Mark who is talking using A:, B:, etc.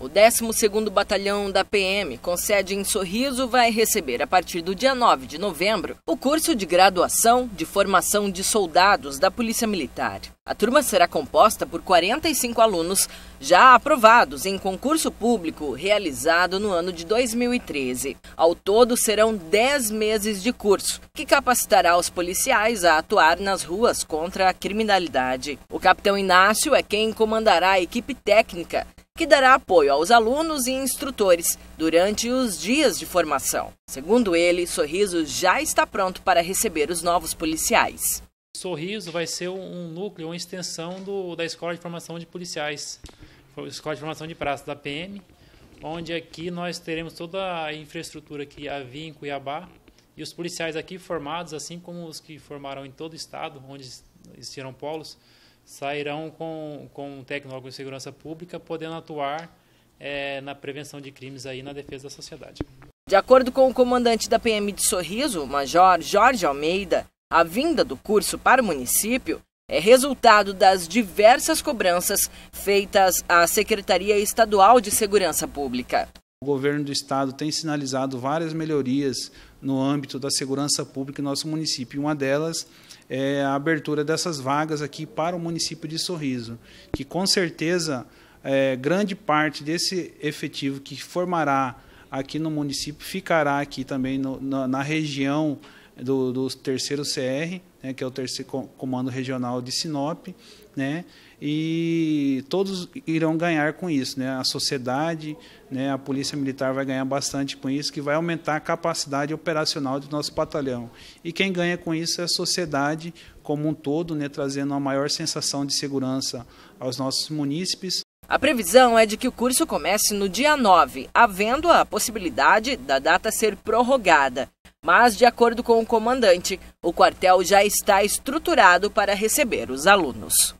A: O 12º Batalhão da PM, com sede em Sorriso, vai receber, a partir do dia 9 de novembro, o curso de graduação de formação de soldados da Polícia Militar. A turma será composta por 45 alunos já aprovados em concurso público realizado no ano de 2013. Ao todo, serão 10 meses de curso, que capacitará os policiais a atuar nas ruas contra a criminalidade. O capitão Inácio é quem comandará a equipe técnica que dará apoio aos alunos e instrutores durante os dias de formação. Segundo ele, Sorriso já está pronto para receber os novos policiais.
B: Sorriso vai ser um núcleo, uma extensão do, da Escola de Formação de Policiais, Escola de Formação de Praça da PM, onde aqui nós teremos toda a infraestrutura que havia em Cuiabá e os policiais aqui formados, assim como os que formaram em todo o estado, onde existiram polos, sairão com, com um tecnólogo de segurança pública podendo atuar é, na prevenção de crimes aí na defesa da sociedade.
A: De acordo com o comandante da PM de Sorriso, o Major Jorge Almeida, a vinda do curso para o município é resultado das diversas cobranças feitas à Secretaria Estadual de Segurança Pública.
C: O governo do estado tem sinalizado várias melhorias no âmbito da segurança pública em nosso município. Uma delas é a abertura dessas vagas aqui para o município de Sorriso, que com certeza é, grande parte desse efetivo que formará aqui no município ficará aqui também no, na, na região do, do terceiro CR, né, que é o terceiro comando regional de Sinop, né, e todos irão ganhar com isso, né, a sociedade, né, a polícia militar vai ganhar bastante com isso, que vai aumentar a capacidade operacional do nosso batalhão. E quem ganha com isso é a sociedade como um todo, né, trazendo uma maior sensação de segurança aos nossos munícipes.
A: A previsão é de que o curso comece no dia 9, havendo a possibilidade da data ser prorrogada mas, de acordo com o comandante, o quartel já está estruturado para receber os alunos.